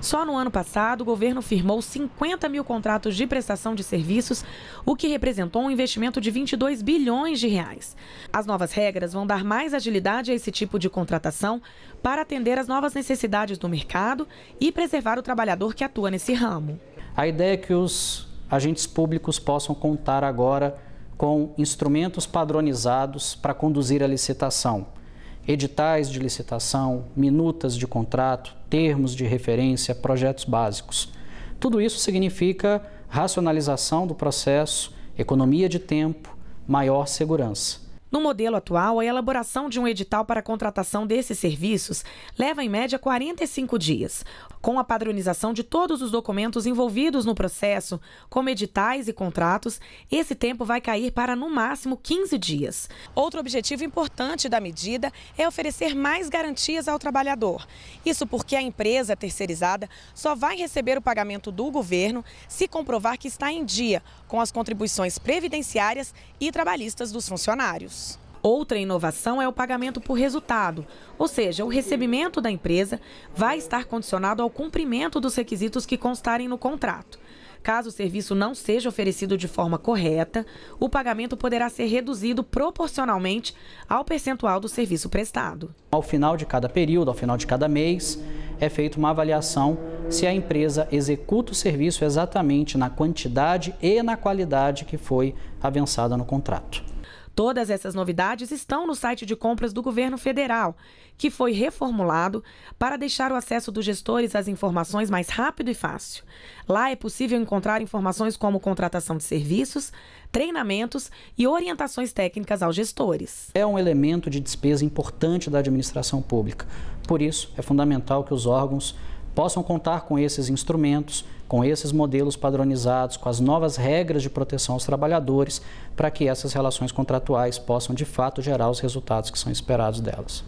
Só no ano passado, o governo firmou 50 mil contratos de prestação de serviços, o que representou um investimento de 22 bilhões de reais. As novas regras vão dar mais agilidade a esse tipo de contratação para atender às novas necessidades do mercado e preservar o trabalhador que atua nesse ramo. A ideia é que os agentes públicos possam contar agora com instrumentos padronizados para conduzir a licitação editais de licitação, minutas de contrato, termos de referência, projetos básicos. Tudo isso significa racionalização do processo, economia de tempo, maior segurança. No modelo atual, a elaboração de um edital para a contratação desses serviços leva em média 45 dias com a padronização de todos os documentos envolvidos no processo, como editais e contratos, esse tempo vai cair para no máximo 15 dias. Outro objetivo importante da medida é oferecer mais garantias ao trabalhador. Isso porque a empresa terceirizada só vai receber o pagamento do governo se comprovar que está em dia com as contribuições previdenciárias e trabalhistas dos funcionários. Outra inovação é o pagamento por resultado, ou seja, o recebimento da empresa vai estar condicionado ao cumprimento dos requisitos que constarem no contrato. Caso o serviço não seja oferecido de forma correta, o pagamento poderá ser reduzido proporcionalmente ao percentual do serviço prestado. Ao final de cada período, ao final de cada mês, é feita uma avaliação se a empresa executa o serviço exatamente na quantidade e na qualidade que foi avançada no contrato. Todas essas novidades estão no site de compras do governo federal, que foi reformulado para deixar o acesso dos gestores às informações mais rápido e fácil. Lá é possível encontrar informações como contratação de serviços, treinamentos e orientações técnicas aos gestores. É um elemento de despesa importante da administração pública. Por isso, é fundamental que os órgãos possam contar com esses instrumentos, com esses modelos padronizados, com as novas regras de proteção aos trabalhadores, para que essas relações contratuais possam de fato gerar os resultados que são esperados delas.